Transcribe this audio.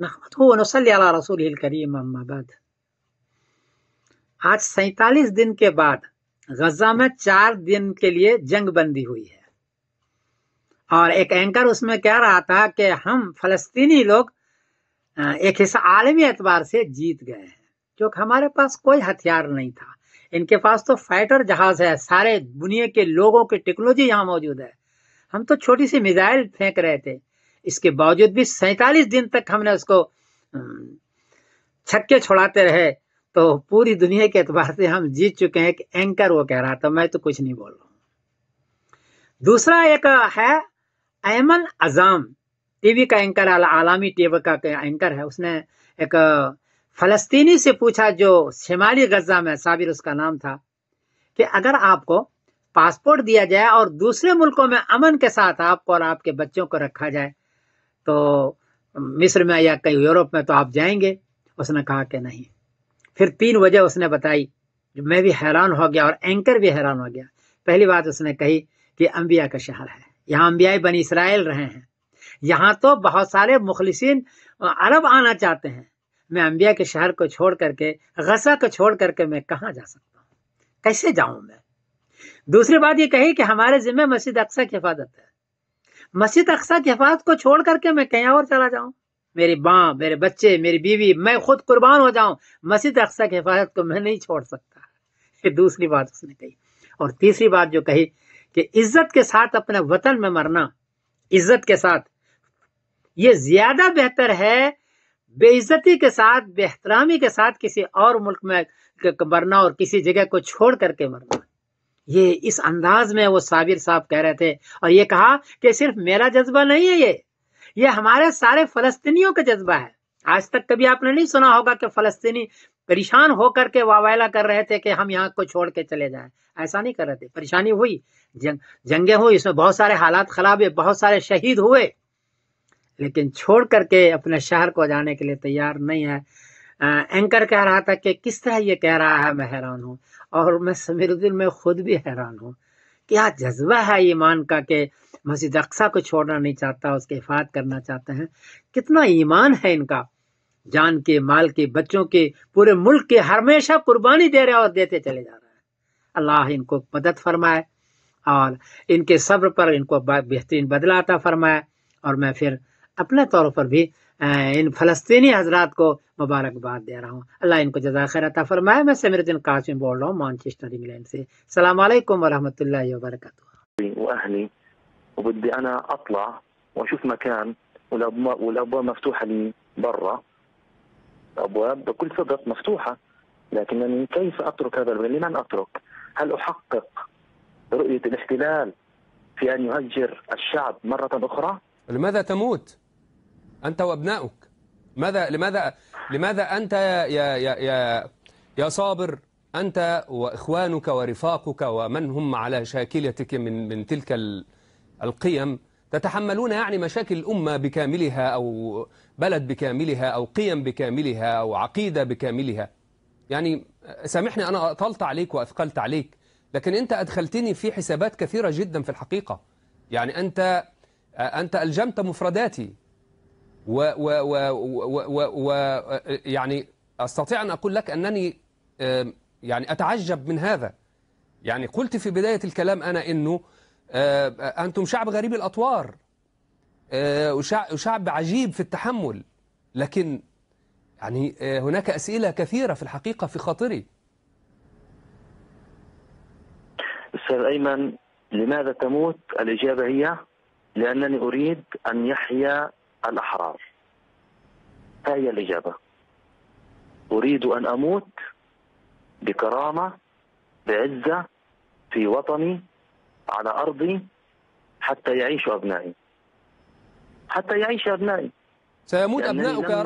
نحمد ہو نصلی علی رسول کریم اما بعد آج سینتالیس دن کے بعد غزہ میں چار دن کے لیے جنگ بندی ہوئی ہے اور ایک اینکر اس میں کہہ رہا تھا کہ ہم فلسطینی لوگ ایک حصہ عالمی اعتبار سے جیت گئے ہیں کیونکہ ہمارے پاس کوئی ہتھیار نہیں تھا ان کے پاس تو فائٹر جہاز ہے سارے دنیا کے لوگوں کی ٹیکنالوجی یہاں موجود ہے ہم تو چھوٹی سی میزائل پھینک رہے تھے اس کے باوجود بھی سینتالیس دن تک ہم نے اس کو چھکے چھوڑاتے رہے تو پوری دنیا کے اعتبار سے ہم جیت چکے ہیں کہ اینکر وہ کہہ رہا تھا میں تو کچھ نہیں بول رہا ہوں دوسرا ایک ہے ایمن اعظم ٹی وی کا اینکر عالمی ٹی وی کا اینکر ہے اس نے ایک فلسطینی سے پوچھا جو شمالی غزہ میں صابر اس کا نام تھا کہ اگر آپ کو پاسپورٹ دیا جائے اور دوسرے ملکوں میں امن کے ساتھ آپ کو اور آپ کے بچوں کو رکھا جائے تو مصر میں یا کئی یورپ میں تو آپ جائیں گے اس نے کہا کہ نہیں پھر تین وجہ اس نے بتائی جو میں بھی حیران ہو گیا اور اینکر بھی حیران ہو گیا پہلی بات اس نے کہی کہ انبیاء کا شہر ہے یہاں انبیاء بنی اسرائیل رہے ہیں یہاں تو بہت سارے مخلصین عرب آنا چاہتے ہیں میں انبیاء کے شہر کو چھوڑ کر کے غزہ کو چھوڑ کر کے میں کہاں جا سکتا ہوں کیسے جاؤں میں دوسری بات یہ کہی کہ ہمارے ذمہ مسجد اقسا کی حفاظت ہے مسجد اقسا کی حفاظت کو چھوڑ کر کے میں کہیں اور چلا جاؤں میری ماں میرے بچے میری بیوی میں خود قربان ہو جاؤں مسجد اقسا کی حفاظت کو میں نہیں چھوڑ سکتا یہ دوسری بات اس نے کہی اور تیسری بات جو کہی کہ عزت کے ساتھ اپنے وطن میں مرنا عزت کے ساتھ یہ زیادہ بہتر ہے بے عزتی کے ساتھ بے احترامی کے ساتھ کسی اور ملک میں مرنا اور کسی جگہ کو چھوڑ کر کے مرنا یہ اس انداز میں وہ صابر صاحب کہہ رہے تھے اور یہ کہا کہ صرف میرا جذبہ نہیں ہے یہ یہ ہمارے سارے فلسطینیوں کا جذبہ ہے آج تک کبھی آپ نے نہیں سنا ہوگا کہ فلسطینی پریشان ہو کر کے واویلا کر رہے تھے کہ ہم یہاں کو چھوڑ کے چلے جائیں ایسا نہیں کر رہے تھے پریشانی ہوئی جنگ جنگیں ہوئی اس میں بہت سارے حالات خراب ہوئے بہت سارے شہید ہوئے لیکن چھوڑ کر کے اپنے شہر کو جانے کے لیے تیار نہیں ہے اینکر کہہ رہا تھا کہ کس طرح یہ کہہ رہا ہے میں حیران ہوں اور میں میں سمیر الدین خود بھی حیران ہوں کیا جذبہ ہے ایمان کا کہ مسجد اقسا کو چھوڑنا نہیں چاہتا اس کے کرنا چاہتے ہیں کتنا ایمان ہے ان کا جان کے مال کے بچوں کے پورے ملک کے ہمیشہ قربانی دے رہے اور دیتے چلے جا رہے ہیں اللہ ان کو مدد فرمائے اور ان کے صبر پر ان کو بہترین بدلاتا فرمائے اور میں پھر अपने तौर पर भी इन फलस्तीनी हजरात को मुबारकबाद दे रहा हूँ अल्लाह इनको जजा عطا فرمائے میں سمیر समीरुद्दीन قاسم بول رہا ہوں مانچسٹر انگلینڈ سے सलाम علیکم ورحمۃ اللہ وبرکاتہ وأهلي وبدي أنا أطلع وأشوف مكان والأبواب والأبواب مفتوحة لي برا الأبواب بكل صدق مفتوحة لكنني كيف أترك هذا البلد لمن أترك هل أحقق رؤية الاحتلال في أن يهجر الشعب مرة أخرى لماذا تموت؟ أنت وأبنائك ماذا لماذا لماذا أنت يا يا يا يا صابر أنت وإخوانك ورفاقك ومن هم على شاكلتك من من تلك القيم تتحملون يعني مشاكل الأمة بكاملها أو بلد بكاملها أو قيم بكاملها أو عقيدة بكاملها يعني سامحني أنا أطلت عليك وأثقلت عليك لكن أنت أدخلتني في حسابات كثيرة جدا في الحقيقة يعني أنت أنت ألجمت مفرداتي و, و, و, و, و, و يعني أستطيع أن أقول لك أنني يعني أتعجب من هذا يعني قلت في بداية الكلام أنا أنه أنتم شعب غريب الأطوار وشعب عجيب في التحمل لكن يعني آه، هناك أسئلة كثيرة في الحقيقة في خاطري أستاذ أيمن لماذا تموت الإجابة هي لأنني أريد أن يحيا الأحرار ها هي الإجابة أريد أن أموت بكرامة بعزة في وطني على أرضي حتى يعيش أبنائي حتى يعيش أبنائي سيموت أبناؤك